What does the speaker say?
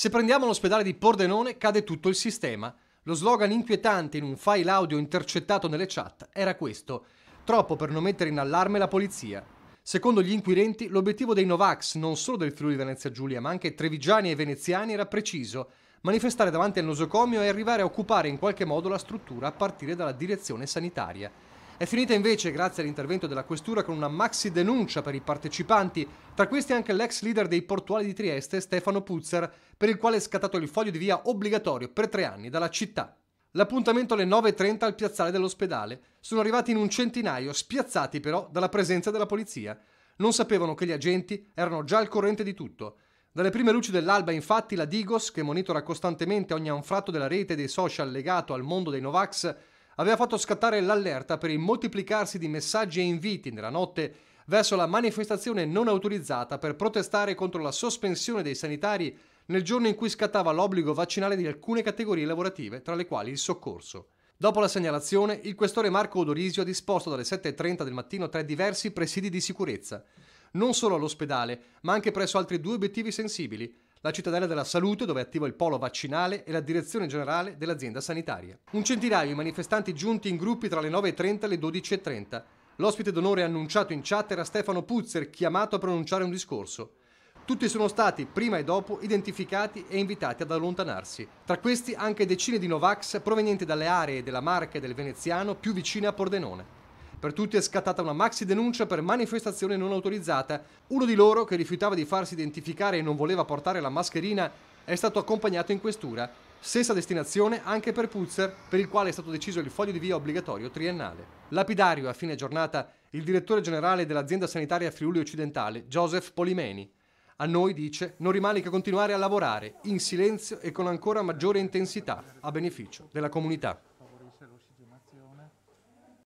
Se prendiamo l'ospedale di Pordenone cade tutto il sistema. Lo slogan inquietante in un file audio intercettato nelle chat era questo. Troppo per non mettere in allarme la polizia. Secondo gli inquirenti, l'obiettivo dei Novax, non solo del Friuli Venezia Giulia, ma anche trevigiani e veneziani, era preciso. Manifestare davanti al nosocomio e arrivare a occupare in qualche modo la struttura a partire dalla direzione sanitaria. È finita invece, grazie all'intervento della Questura, con una maxi denuncia per i partecipanti, tra questi anche l'ex leader dei portuali di Trieste, Stefano Puzzer, per il quale è scattato il foglio di via obbligatorio per tre anni dalla città. L'appuntamento alle 9.30 al piazzale dell'ospedale. Sono arrivati in un centinaio, spiazzati però dalla presenza della polizia. Non sapevano che gli agenti erano già al corrente di tutto. Dalle prime luci dell'alba, infatti, la Digos, che monitora costantemente ogni anfratto della rete e dei social legato al mondo dei Novax, aveva fatto scattare l'allerta per il moltiplicarsi di messaggi e inviti nella notte verso la manifestazione non autorizzata per protestare contro la sospensione dei sanitari nel giorno in cui scattava l'obbligo vaccinale di alcune categorie lavorative, tra le quali il soccorso. Dopo la segnalazione, il questore Marco Odorisio ha disposto dalle 7.30 del mattino tre diversi presidi di sicurezza, non solo all'ospedale, ma anche presso altri due obiettivi sensibili, la cittadella della salute dove è attivo il polo vaccinale e la direzione generale dell'azienda sanitaria. Un centinaio di manifestanti giunti in gruppi tra le 9.30 e le 12.30. L'ospite d'onore annunciato in chat era Stefano Puzzer, chiamato a pronunciare un discorso. Tutti sono stati, prima e dopo, identificati e invitati ad allontanarsi. Tra questi anche decine di Novax provenienti dalle aree della Marca e del Veneziano più vicine a Pordenone. Per tutti è scattata una maxi denuncia per manifestazione non autorizzata. Uno di loro, che rifiutava di farsi identificare e non voleva portare la mascherina, è stato accompagnato in questura. Stessa destinazione anche per Puzzer, per il quale è stato deciso il foglio di via obbligatorio triennale. Lapidario, a fine giornata, il direttore generale dell'azienda sanitaria Friuli Occidentale, Joseph Polimeni. A noi, dice, non rimane che continuare a lavorare in silenzio e con ancora maggiore intensità a beneficio della comunità.